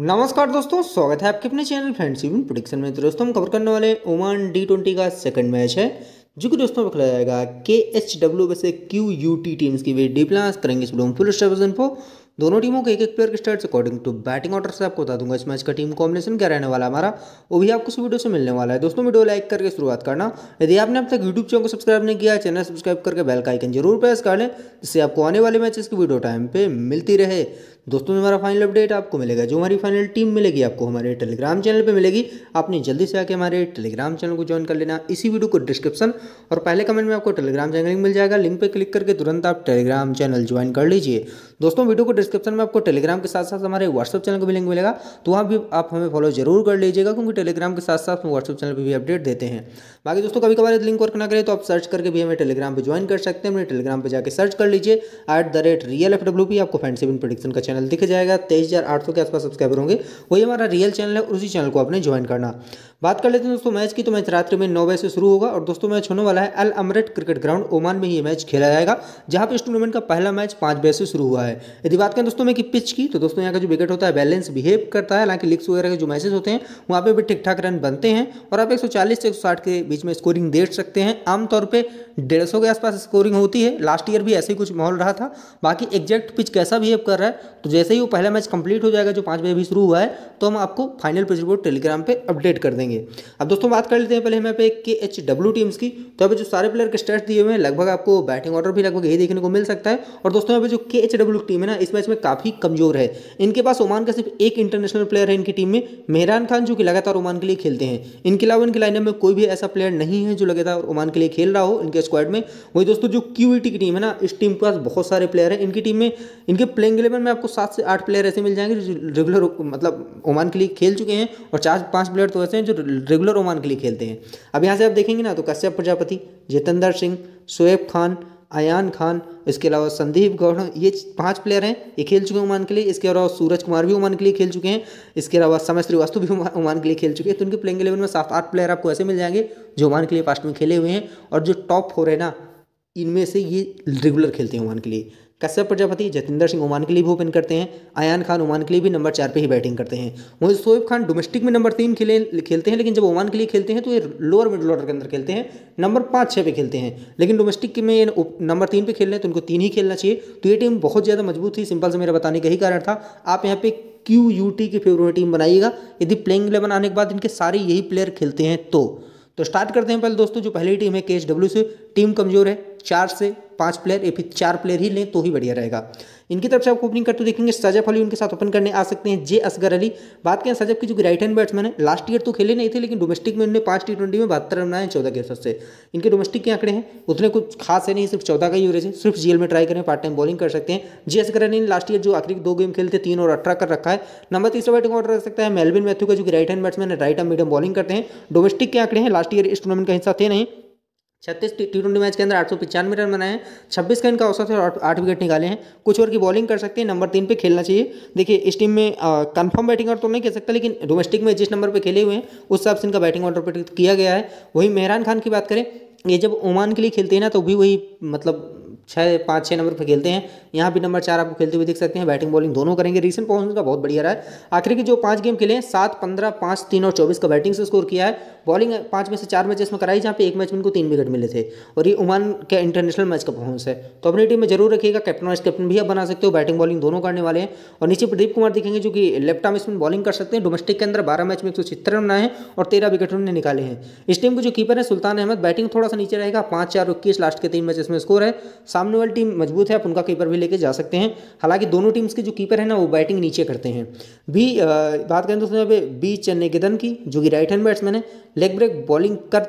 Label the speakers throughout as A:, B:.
A: नमस्कार दोस्तों स्वागत है आपके अपने चैनल फ्रेंड्स इवन प्रोडिक्शन में तो दोस्तों हम कवर करने वाले ओमान डी ट्वेंटी का सेकंड मैच है जो कि दोस्तों में खेला जाएगा के एच डब्ल्यू वैसे क्यू यू टी टीम्स की वे डी प्लास करेंगे इस वीडियो फुल स्टेपन को दोनों टीमों के एक एक प्लेयर के start according to batting order से आपको बता दूंगा इस मैच का टीम कॉम्बिनेशन क्या रहने वाला हमारा वो भी आपको इस वीडियो से मिलने वाला है दोस्तों वीडियो लाइक करके शुरुआत करना यदि आपने अब तक यूट्यूब चैनल को सब्सक्राइब नहीं किया चैनल सब्सक्राइब करके बेल का आइकन जरूर प्रेस कर लें जिससे आपको आने वाले मैचेस की वीडियो टाइम पर मिलती रहे दोस्तों में हमारा फाइनल अपडेट आपको मिलेगा जो हमारी फाइनल टीम मिलेगी आपको हमारे टेलीग्राम चैनल पे मिलेगी आपने जल्दी से आके हमारे टेलीग्राम चैनल को ज्वाइन कर लेना इसी वीडियो को डिस्क्रिप्शन और पहले कमेंट में आपको टेलीग्राम चैनल लिंक मिल जाएगा लिंक पे क्लिक करके तुरंत आप टेलीग्राम चैनल ज्वाइन कर लीजिए दोस्तों वीडियो को डिस्क्रिप्शन में आपको टेलीग्राम के साथ साथ हमारे व्हाट्सअप चैनल को भी लिंक मिलेगा तो वहाँ भी आप हमें फॉलो जरूर कर लीजिएगा क्योंकि टेलीग्राम के साथ साथ हम व्हाट्सअप चैनल पर भी अपडेट देते हैं बाकी दोस्तों कभी कभार लिंक वर्क ना करें तो आप सर्च करके भी हमें टेलीग्राम पर ज्वाइन कर सकते हैं अपने टेलीग्राम पर जाकर सर्च कर लीजिए at the rate real F W P आपको फैंसी प्रोडिक्शन का चैनल चैनल दिख जाएगा तेईस हज़ार आठ सौ के आसपास सब्सक्राइबर होंगे वही हमारा रियल चैनल है उसी चैनल को आपने ज्वाइन करना बात कर लेते हैं दोस्तों मैच की तो मैच रात्रि में नौ बजे से शुरू होगा और दोस्तों मैच होने वाला है Al Amerat cricket ground Oman में ये मैच खेला जाएगा जहाँ पर इस टूर्नामेंट का पहला मैच पाँच बजे से शुरू हुआ है यदि बात करें दोस्तों में कि पिच की तो दोस्तों यहाँ का जो विकेट होता है बैलेंस बिहेव करता है हालांकि लिक्स वगैरह के जो मैचेज होते हैं वहाँ पर भी ठीक ठाक रन बनते हैं और आप एक से एक के बीच में स्कोरिंग देख सकते हैं आमतौर पर डेढ़ सौ के आसपास स्कोरिंग होती है लास्ट ईयर भी ऐसे ही कुछ माहौल रहा था बाकी एग्जैक्ट पिच कैसा बिहेव कर रहा है तो तो जैसे ही वो पहला मैच कंप्लीट हो जाएगा जो पाँच बजे भी शुरू हुआ है तो हम आपको फाइनल प्रेस रिपोर्ट टेलीग्राम पर अपडेट कर देंगे अब दोस्तों बात कर लेते हैं पहले हमें पे के एच डब्ल्यू टीम्स की तो अभी जो सारे प्लेयर के स्टेट्स दिए हुए हैं लगभग आपको बैटिंग ऑर्डर भी लगभग यही देखने को मिल सकता है और दोस्तों अभी जो के एच डब्ल्यू टीम है ना इस मैच में काफ़ी कमजोर है इनके पास ओमान का सिर्फ एक इंटरनेशनल प्लेयर है इनकी टीम में मेहरान खान जो कि लगातार ओमान के लिए खेलते हैं इनके अलावा इनके लाइनअप में कोई भी ऐसा प्लेयर नहीं है जो लगातार ओमान के लिए खेल रहा हो इनके स्क्वाड में वही दोस्तों जो क्यू e की टीम है ना इस टीम के पास बहुत सारे प्लेयर हैं इनकी टीम में इनके प्लेइंग इलेवन में आपको सात से आठ प्लेयर ऐसे मिल जाएंगे जो रेगुलर मतलब ओमान के लिए खेल चुके हैं और चार पाँच प्लेयर तो ऐसे हैं जो रेगुलर ओमान के लिए खेलते हैं अब यहाँ से आप देखेंगे ना तो कश्यप प्रजापति जितेंद्र सिंह शोएब खान अयान खान इसके अलावा संदीप गौड़ ये पांच प्लेयर हैं ये खेल चुके हैं ओमान के लिए इसके अलावा सूरज कुमार भी ओमान के लिए खेल चुके हैं इसके अलावा समय श्रीवास्तु भी ओमान के लिए खेल चुके हैं तो उनके प्लेइंग इलेवन में सात आठ प्लेयर आपको ऐसे मिल जाएंगे जो ओमान के लिए पास्ट में खेले हुए हैं और जो टॉप फोर है ना इनमें से ये रेगुलर खेलते हैं ओमान के लिए कश्यप प्रजापति जतेंद्र सिंह ओमान के लिए भी ओपन करते हैं आयान खान ओमान के लिए भी नंबर चार पे ही बैटिंग करते हैं वहीं सोएब खान डोमेस्टिक में नंबर तीन खेले खेलते हैं लेकिन जब ओमान के लिए खेलते हैं तो ये लोअर मिडिल ऑर्डर के अंदर खेलते हैं नंबर पाँच छः पे खेलते हैं लेकिन डोमेस्टिक में ये नंबर तीन पे खेल रहे हैं तो उनको तीन ही खेलना चाहिए तो ये टीम बहुत ज़्यादा मजबूत थी सिंपल से मेरा बताने का ही कारण था आप यहाँ पे क्यू यू टी की फेवरेट टीम बनाइएगा यदि प्लेइंग इलेवन आने के बाद इनके सारे यही प्लेयर खेलते हैं तो तो स्टार्ट करते हैं पहले दोस्तों जो पहली टीम है के एच डब्ल्यू से टीम कमज़ोर है चार से पांच प्लेयर या फिर चार प्लेयर ही लें तो ही बढ़िया रहेगा इनकी तरफ से आप ओपनिंग करते देखेंगे सजफ अली उनके साथ ओपन करने आ सकते हैं जे असगर अली बात करें सजफ की जो राइट हैंड बैट्समैन है लास्ट ईयर तो खेले नहीं थे लेकिन डोमेस्टिक में उन्होंने पाँच टी ट्वेंटी में बहत्तर रन बनाए चौदह के हिसाब से इनके डोमेस्टिक के आंकड़े हैं उतने कुछ खास है नहीं सिर्फ चौदह का ही है सिर्फ जीएल में ट्राई करें पार्ट टाइम बॉलिंग कर सकते हैं जे असगर अली ने लास्ट ईयर जो आखिरी दो गेम खेलते तीन और अठारह कर रखा है नंबर तीसरा बैटिंग ऑर्डर रख सकता है मेलविन मैथ्यू का जो कि राइट हैंड बैट्समैन है राइट एंड मीडियम बॉलिंग करते हैं डोमेस्टिक के आंकड़े हैं लास्ट ईयर इस टूर्नामेंट का हिस्सा थे नहीं छत्तीस टी ट्वेंटी मैच के अंदर आठ सौ पचानवे रन बनाए हैं छब्बीस का इनका औसत है और आठ विकेट निकाले हैं कुछ और की बॉलिंग कर सकते हैं नंबर तीन पे खेलना चाहिए देखिए इस टीम में कंफर्म बैटिंग ऑर्डर तो नहीं कह सकता लेकिन डोमेस्टिक में जिस नंबर पे खेले हुए हैं उस हिसाब से इनका बैटिंग ऑर्डर किया गया है वही मेहरान खान की बात करें ये जब ओमान के लिए खेलते हैं ना तो भी वही मतलब छः पाँच छः नंबर पर खेलते हैं यहाँ भी नंबर चार आपको खेलते हुए देख सकते हैं बैटिंग बॉलिंग दोनों करेंगे रीसेंट परफॉर्मेंस का बहुत बढ़िया रहा है आखिरी के जो पाँच गेम खेले हैं सात पंद्रह पाँच तीन और चौबीस का बैटिंग से स्कोर किया है बॉलिंग पाँच में से चार मैच इसमें कराई जहाँ पे एक मैच में इनको तीन विकेट मिले थे और ये उमान के इंटरनेशनल मैच का परफॉर्मेंस है तो अपनी टीम में जरूर रखिएगा कैप्टन वाइस कैप्टन भी आप बना सकते हो बैटिंग बॉलिंग दोनों करने वाले हैं और नीचे प्रदीप कुमार दिखेंगे जो कि लेफ्ट आर्म स्पिन बॉलिंग कर सकते हैं डोमेस्टिक के अंदर बारह मैच में एक सौ रन आए हैं और तेरह विकेट उन्होंने निकाले हैं इस टीम के जो कीपर है सुल्तान अहमद बैटिंग थोड़ा सा नीचे रहेगा पाँच चार इक्कीस लास्ट के तीन मैच इसमें स्कोर है सामने वाली टीम मजबूत है आप उनका कीपर भी लेके जा सकते हैं हालांकि दोनों टीम्स के जो कीपर है ना वो बैटिंग नीचे करते हैं भी बात करें तो उसमें पे बी चेन्नकेदन की जो कि राइट हैंड बैट्समैन है लेग ब्रेक बॉलिंग कर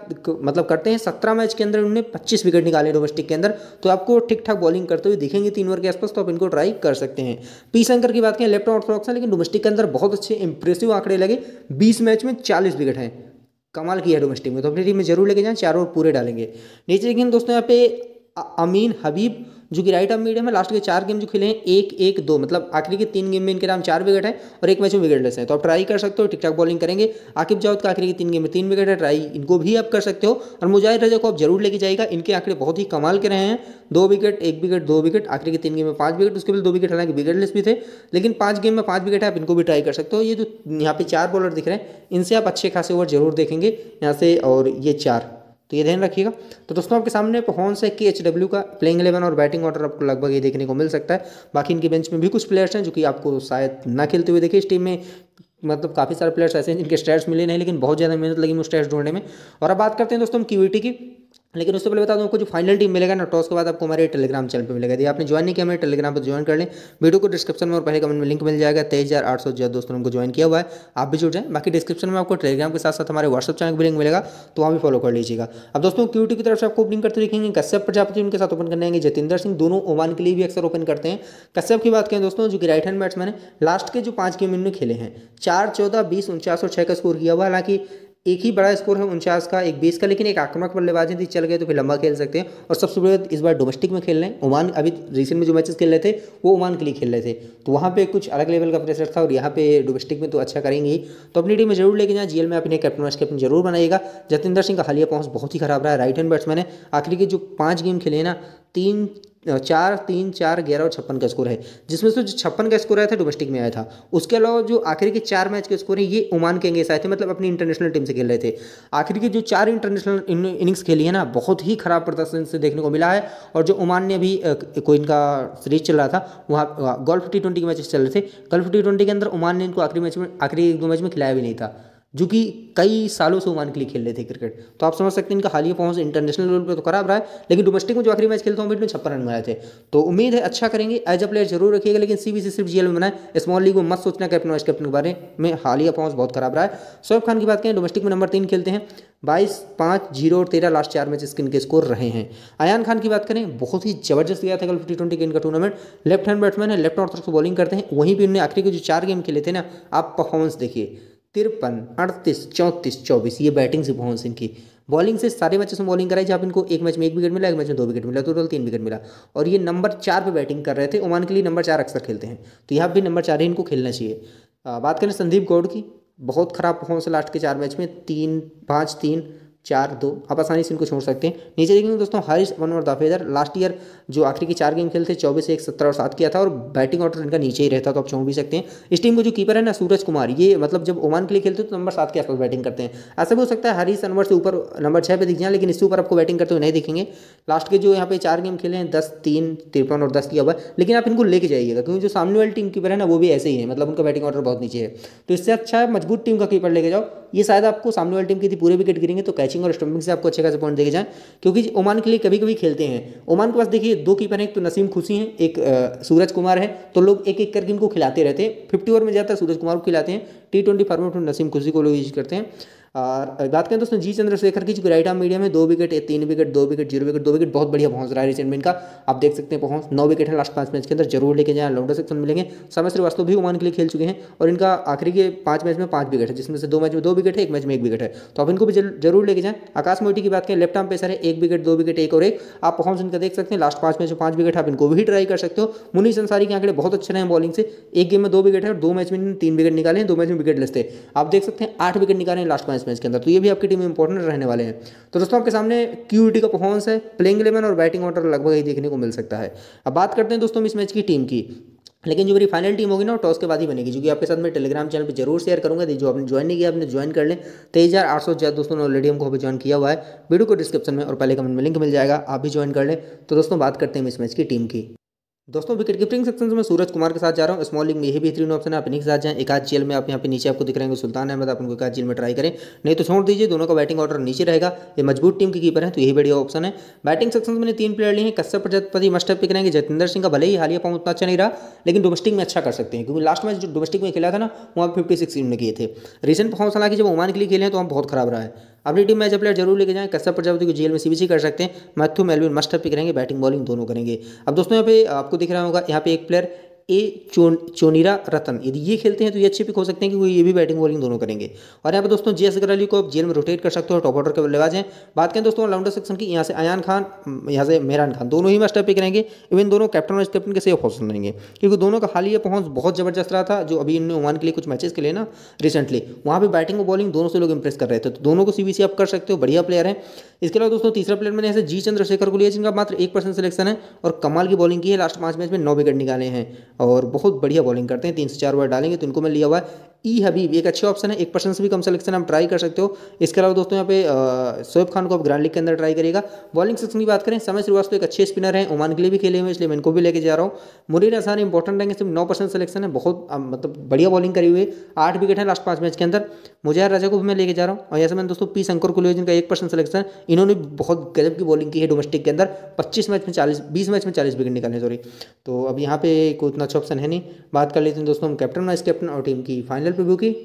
A: मतलब करते हैं सत्रह मैच के अंदर उन्होंने पच्चीस विकेट निकाले डोमेस्टिक के अंदर तो आपको ठीक ठाक बॉलिंग करते हुए दिखेंगे तीन ओवर के आसपास तो आप इनको ट्राई कर सकते हैं पी शंकर की बात करें लेफ्ट ऑर्थोडॉक्स है लेकिन डोमेस्टिक के अंदर बहुत अच्छे इंप्रेसिव आंकड़े लगे बीस मैच में चालीस विकेट हैं कमाल की है डोमेस्टिक में तो अपनी टीम में जरूर लेके जाएं चारों ओवर पूरे डालेंगे नीचे लेकिन दोस्तों यहाँ पे अमीन हबीब जो कि राइट आर्म मीडियम है लास्ट के चार गेम जो खेले हैं एक एक दो मतलब आखिरी के तीन गेम में इनके नाम चार विकेट हैं और एक मैच में विकेट लेस है तो आप ट्राई कर सकते हो ठीक ठाक बॉलिंग करेंगे आकिब जावद का आखिरी के तीन गेम में तीन विकेट है ट्राई इनको भी आप कर सकते हो और मुजाहिद रजा को आप जरूर लेके जाएगा इनके आंकड़े बहुत ही कमाल के रहे हैं दो विकेट एक विकेट दो विकेट आखिरी के तीन गेम में पाँच विकेट उसके बाद दो विकेट हालांकि विकेट भी थे लेकिन पाँच गेम में पाँच विकेट है आप इनको भी ट्राई कर सकते हो ये जो यहाँ पे चार बॉलर दिख रहे हैं इनसे आप अच्छे खासे ओवर जरूर देखेंगे यहाँ से और ये चार तो ये ध्यान रखिएगा तो दोस्तों आपके सामने हॉन्स है कि के एच डब्ल्यू का प्लेइंग इलेवन और बैटिंग ऑर्डर आपको लगभग ये देखने को मिल सकता है बाकी इनके बेंच में भी कुछ प्लेयर्स हैं जो कि आपको शायद ना खेलते हुए देखे इस टीम में मतलब काफ़ी सारे प्लेयर्स ऐसे हैं जिनके स्टैट्स मिले नहीं लेकिन बहुत ज़्यादा मेहनत लगी मुझे स्टैट्स ढूंढने में और अब बात करते हैं दोस्तों हम e की लेकिन उससे पहले बता दूँ आपको जो फाइनल टीम मिलेगा ना टॉस के बाद आपको हमारे टेलीग्राम चैनल पे मिलेगा यदि आपने ज्वाइन नहीं किया हमें टेलीग्राम पर ज्वाइन कर लें वीडियो को डिस्क्रिप्शन में और पहले कमेंट में लिंक मिल जाएगा तेईस हज़ार आठ सौ जो दोस्तों उनको ज्वाइन किया हुआ है आप भी जुड़ जाए बाकी डिस्क्रिप्शन में आपको टेलीग्राम के साथ साथ हमारे व्हाट्सअप चैनल भी लिंक मिलेगा तो वहाँ भी फॉलो कर लीजिएगा अब दोस्तों क्यूटी की तरफ से आपको ओपनिंग करते देखेंगे कश्यप प्रजापति उनके साथ ओपन करने आएंगे सिंह दोनों ओमान के लिए भी अक्सर ओपन करते हैं कश्यप की बात करें दोस्तों जो कि राइट हैंड बैट्समैन है लास्ट के जो पाँच गेम इन्होंने खेले हैं चार चौदह बीस उनचास और छः का स्कोर किया हुआ हालांकि एक ही बड़ा स्कोर है उनचास का एक बीस का लेकिन एक आक्रमक बल्लेबाज यदि चल गए तो फिर लंबा खेल सकते हैं और सबसे बड़ी इस बार डोमेस्टिक में खेल रहे हैं ओमान अभी रिसेंट में जो मैचेस खेल रहे थे वो ओमान के लिए खेल रहे थे तो वहाँ पे कुछ अलग लेवल का प्रेशर था और यहाँ पे डोमेस्टिक में तो अच्छा करेंगे ही तो अपनी टीम में जरूर लेके जाए जीएल में अपने कैप्टन वाइस कैप्टन जरूर बनाएगा जतेंद्र सिंह का हालिया पहुँच बहुत ही खराब रहा है राइट हैंड बैट्समैन है आखिरी के जो पाँच गेम खेले ना तीन चार तीन चार ग्यारह और छप्पन का स्कोर है जिसमें से जो छप्पन का स्कोर आया था डोमेस्टिक में आया था उसके अलावा जो आखिर के चार मैच के स्कोर हैं ये ओमान के अंगेस आए थे मतलब अपनी इंटरनेशनल टीम से खेल रहे थे आखिर के जो चार इंटरनेशनल इनिंग्स खेली है ना बहुत ही खराब प्रदर्शन से देखने को मिला है और जो ओमान ने अभी कोई इनका सीरीज चल रहा था वहाँ गोल्फ टी ट्वेंटी के मैचेस चल रहे थे गोल्फ टी ट्वेंटी के अंदर ओमान ने इनको आखिरी मैच में आखिरी एक दो मैच में खिलाया भी नहीं था जो कि कई सालों से ओमान के लिए खेल रहे थे क्रिकेट तो आप समझ सकते हैं इनका हालिया पहुंच इंटरनेशनल लेवल पर तो खराब रहा है लेकिन डोमेस्टिक में जो आखिरी मैच खेलता हूँ उन्होंने छप्पन रन बनाए थे तो उम्मीद है अच्छा करेंगे एज अ प्लेयर जरूर रखिएगा लेकिन सी सिर्फ जीएल में बनाए स्मॉल लीग में मत सोचना कैप्टन वाइस कैप्टन के बारे में हालिया पहुंच बहुत खराब रहा है सोएब खान की बात करें डोमेस्टिक में नंबर तीन खेलते हैं बाईस पाँच जीरो और तेरह लास्ट चार मैच स्किन के स्कोर रहे हैं आयान खान की बात करें बहुत ही जबरदस्त गया था कल फिफ्टी ट्वेंटी के इनका टूर्नामेंट लेफ्ट हैंड बैट्समैन है लेफ्ट और तरफ से बॉलिंग करते हैं वहीं भी उन्होंने आखिरी के जो चार गेम खेले थे ना आप परफॉर्मेंस देखिए तिरपन अड़तीस चौंतीस चौबीस ये बैटिंग से पहुंच सिंह की बॉलिंग से सारे मैचों से बॉलिंग कराई जहाँ इनको एक मैच में एक विकेट मिला एक मैच में दो विकेट मिला टोटल तीन विकेट मिला और ये नंबर चार पे बैटिंग कर रहे थे ओमान के लिए नंबर चार अक्सर खेलते हैं तो यहाँ भी नंबर चार ही इनको खेलना चाहिए बात करें संदीप गौड़ की बहुत खराब पहुँच लास्ट के चार मैच में तीन पाँच तीन चार दो आप आसानी से इनको छोड़ सकते हैं नीचे देखेंगे दोस्तों हरीश वन और दाफेदर लास्ट ईयर जो आखिरी के चार गेम खेलते चौबीस एक सत्रह और सात किया था और बैटिंग ऑर्डर इनका नीचे ही रहता तो आप छोड़ भी सकते हैं इस टीम को जो कीपर है ना सूरज कुमार ये मतलब जब ओमान के लिए खेलते तो नंबर सात के आसपास बैटिंग करते हैं ऐसा भी हो सकता है हरीश अनवर से ऊपर नंबर छः पर दिख जाए लेकिन इससे ऊपर आपको बैटिंग करते हुए नहीं दिखेंगे लास्ट के जो यहाँ पे चार गेम खेले हैं दस तीन तिरपन और दस किया हुआ लेकिन आप इनको लेके जाइएगा क्योंकि जो सामने वाली टीम कीपर है ना वो भी ऐसे ही है मतलब उनका बैटिंग ऑर्डर बहुत नीचे है तो इससे अच्छा है मजबूत टीम का कीपर लेके जाओ ये शायद आपको सामने वाली टीम की पूरे विकेट गिरेंगे तो कैच कैचिंग और स्टम्पिंग से आपको अच्छे खासे पॉइंट देखे जाए क्योंकि ओमान के लिए कभी कभी खेलते हैं ओमान के पास देखिए दो कीपर हैं एक तो नसीम खुशी हैं एक सूरज कुमार है तो लोग एक एक करके इनको खिलाते रहते हैं फिफ्टी ओवर में जाता है सूरज कुमार को खिलाते हैं टी ट्वेंटी फॉर्मेट में नसीम खुशी को लोग यूज करते हैं और बात करें दोस्तों जी चंद्रशेखर की जो राइट आर्म मीडियम है दो विकेट तीन विकेट दो विकेट जीरो विकेट दो विकेट बहुत बढ़िया पहुंच रहा है रिसेंट में इनका आप देख सकते हैं पहुंच नौ विकेट है लास्ट पांच मैच के अंदर जरूर लेके जाए लॉन्डर सेक्शन मिलेंगे समय श्रीवास्तव भी ओमान के लिए खेल चुके हैं और इनका आखिरी के पांच मैच में पांच विकेट है जिसमें से दो मैच में दो विकेट है एक मैच में एक विकेट है तो आप इनको भी जरूर लेके जाए आकाश मोटी की बात करें लेफ्ट आर्म पेसर है एक विकेट दो विकेट एक और एक आप पहुंच इनका देख सकते हैं लास्ट पांच मैच में पांच विकेट आप इनको भी ट्राई कर सकते हो मुनीष संसारी के आंकड़े बहुत अच्छे रहे हैं बॉलिंग से एक गेम में दो विकेट है और दो मैच में तीन विकेट निकाले हैं दो मैच में विकेट लेते आप देख सकते हैं आठ विकेट निकाले हैं लास्ट मैच इस मैच के अंदर तो ये भी आपकी टीम में इंपॉर्टेंट रहने वाले हैं तो दोस्तों आपके सामने क्यू का परफॉर्मेंस है प्लेइंग इलेवन और बैटिंग ऑर्डर लगभग ही देखने को मिल सकता है अब बात करते हैं दोस्तों इस मैच की टीम की लेकिन जो मेरी फाइनल टीम होगी ना टॉस के बाद ही बनेगी जो कि आपके साथ मैं टेलीग्राम चैनल पे जरूर शेयर करूंगा जो आपने ज्वाइन नहीं किया आपने ज्वाइन कर लें तेईस हज़ार आठ सौ ज्यादा दोस्तों ने ऑलरेडी हमको अभी ज्वाइन किया हुआ है वीडियो को डिस्क्रिप्शन में और पहले कमेंट में लिंक मिल जाएगा आप भी ज्वाइन कर लें तो दोस्तों बात करते हैं इस मैच की टीम की दोस्तों विकेट कीपिंग सेक्शन में सूरज कुमार के साथ जा रहा हूँ स्मॉल लीग में यही बेहतरीन ऑप्शन है आप इन्हीं के साथ जाएं एक आध जेल में आप यहाँ पे नीचे आपको दिख रहे हैं सुल्तान अहमद आप उनको एक जेल में ट्राई करें नहीं तो छोड़ दीजिए दोनों का बैटिंग ऑर्डर नीचे रहेगा ये मजबूत टीम के कीपर है तो यही बढ़िया ऑप्शन है बैटिंग सेक्शन में तीन प्लेयर लिए हैं कश्यप प्रजापति मस्टर पिक रहेंगे जितेंद्र सिंह का भले ही हालिया फॉर्म उतना अच्छा नहीं रहा लेकिन डोमेस्टिक में अच्छा कर सकते हैं क्योंकि लास्ट मैच जो डोमेस्टिक में खेला था ना वहाँ फिफ्टी सिक्स रन किए थे रिसेंट परफॉर्मेंस हालांकि जब ओमान के लिए खेले हैं तो वहाँ बहुत खराब रहा है अपनी टीम में एज प्लेयर जरूर लेके जाएं कश्यप प्रजापति को जेल में सीबीसी कर सकते हैं मैथ्यू मेलविन मस्ट पिक रहेंगे बैटिंग बॉलिंग दोनों करेंगे अब दोस्तों यहाँ पे आपको दिख रहा होगा यहाँ पे एक प्लेयर ए चोन चोनीरा रतन यदि ये खेलते हैं तो ये अच्छे पिक हो सकते हैं क्योंकि ये भी बैटिंग बॉलिंग दोनों करेंगे और यहाँ पर दोस्तों जे अगर अली को आप जेल में रोटेट कर सकते हो टॉप ऑर्डर के बल्लेबाज हैं बात करें दोस्तों ऑलराउंडर सेक्शन की यहाँ से अयान खान यहाँ से मेहरान खान दोनों ही मास्टर पिक रहेंगे इवन दोनों कैप्टन और कैप्टन के सेफ ऑप्शन रहेंगे क्योंकि दोनों का हालिया पहुंच बहुत जबरदस्त रहा था जो अभी इन ओमान के लिए कुछ मैचेस के लिए ना रिसेंटली वहाँ पर बैटिंग और बॉलिंग दोनों से लोग इंप्रेस कर रहे थे तो दोनों को सीबीसी आप कर सकते हो बढ़िया प्लेयर है इसके अलावा दोस्तों तीसरा प्लेयर मैंने ऐसे जी चंद्रशेखर को लिया जिनका मात्र एक परसेंट सिलेक्शन है और कमाल की बॉलिंग की है लास्ट पांच मैच में नौ विकेट निकाले हैं और बहुत बढ़िया बॉलिंग करते हैं तीन से चार बार डालेंगे तो इनको मैं लिया हुआ है ई e हबीब एक अच्छे ऑप्शन है एक परसेंट से भी कम सेलेक्शन आप ट्राई कर सकते हो इसके अलावा दोस्तों यहाँ पे शोएब खान को आप ग्रांड लीग के अंदर ट्राई करिएगा बॉलिंग सेक्शन की बात करें समय श्रीवास्तव तो एक अच्छे स्पिनर हैं ओमान के लिए भी खेले हुए इसलिए मैं इनको भी लेके जा रहा हूँ मुरीर आसान इंपॉर्टेंट रहेंगे सिर्फ नौ परसेंट सिलेक्शन है बहुत मतलब बढ़िया बॉलिंग करी हुई आठ विकेट है लास्ट पाँच मैच के अंदर मुजहर राजा को भी मैं लेके जा रहा हूँ और ऐसे मैंने दोस्तों पी शंकर कुलवे जिनका एक परसेंट सिलेक्शन इन्होंने बहुत गजब की बॉलिंग की है डोमेस्टिक के अंदर पच्चीस मैच में चालीस बीस मैच में चालीस विकेट निकाले सॉरी तो अब यहाँ पे कोई अच्छा ऑप्शन है नहीं बात कर लेते हैं दोस्तों हम कैप्टन वाइस कैप्टन और टीम की फाइनल प्रीव्यू की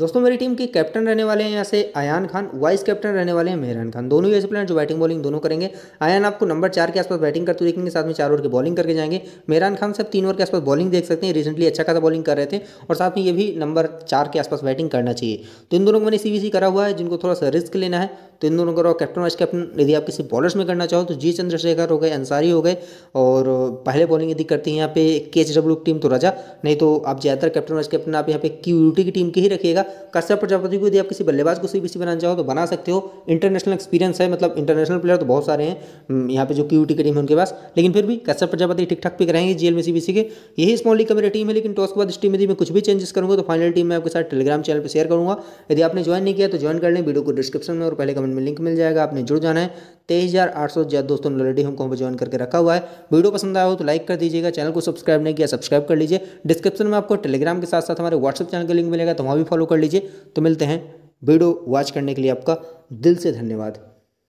A: दोस्तों मेरी टीम के कैप्टन रहने वाले हैं यहाँ से आयान खान वाइस कैप्टन रहने वाले हैं मेहरान खान दोनों ही ऐसे प्लेयर जो बैटिंग बॉलिंग दोनों करेंगे आयान आपको नंबर चार के आसपास बैटिंग करते देखेंगे साथ में चार ओवर की बॉलिंग करके जाएंगे मेहरान खान सब तीन ओवर के आसपास बॉलिंग देख सकते हैं रिसेंटली अच्छा खासा बॉलिंग कर रहे थे और साथ में ये भी नंबर चार के आसपास बैटिंग करना चाहिए तो इन दोनों को मैंने सी करा हुआ है जिनको थोड़ा सा रिस्क लेना है तो इन दोनों को और कैप्टन वाइस कैप्टन यदि आप किसी बॉलर्स में करना चाहो तो जी चंद्रशेखर हो गए अंसारी हो गए और पहले बॉलिंग यदि करती है यहाँ पे के एच डब्ल्यू टीम तो राजा नहीं तो आप ज़्यादातर कैप्टन वाइस कैप्टन आप यहाँ पे क्यू की टीम की ही रखिएगा कश्यप प्रजापति को यदि आप किसी बल्लेबाज को सीबीसी बनाना चाहो तो बना सकते हो इंटरनेशनल एक्सपीरियंस है मतलब इंटरनेशनल प्लेयर तो बहुत सारे हैं हम्म, यहाँ पे जो क्यू की टीम है उनके पास लेकिन फिर भी कश्यप प्रजापति ठीक ठाक पिक रहेंगे जीएल में सीबीसी के यही स्मॉल लीग का मेरी टीम है लेकिन टॉस के बाद इस टीम यदि मैं कुछ भी चेंजेस करूँगा तो फाइनल टीम मैं आपके साथ टेलीग्राम चैनल पर शेयर करूँगा यदि आपने ज्वाइन नहीं किया तो ज्वाइन कर लें वीडियो को डिस्क्रिप्शन में और पहले कमेंट में लिंक मिल जाएगा आपने जुड़ जाना है तेईस हज़ार आठ सौ ज्यादा दोस्तों ने ऑलरेडी हमको वहाँ ज्वाइन करके रखा हुआ है वीडियो पसंद आया हो तो लाइक कर दीजिएगा चैनल को सब्सक्राइब नहीं किया सब्सक्राइब कर लीजिए डिस्क्रिप्शन में आपको टेलीग्राम के साथ साथ हमारे व्हाट्सअप चैनल का लिंक मिलेगा तो वहाँ भी फॉलो कर लीजिए तो मिलते हैं वीडियो वॉच करने के लिए आपका दिल से धन्यवाद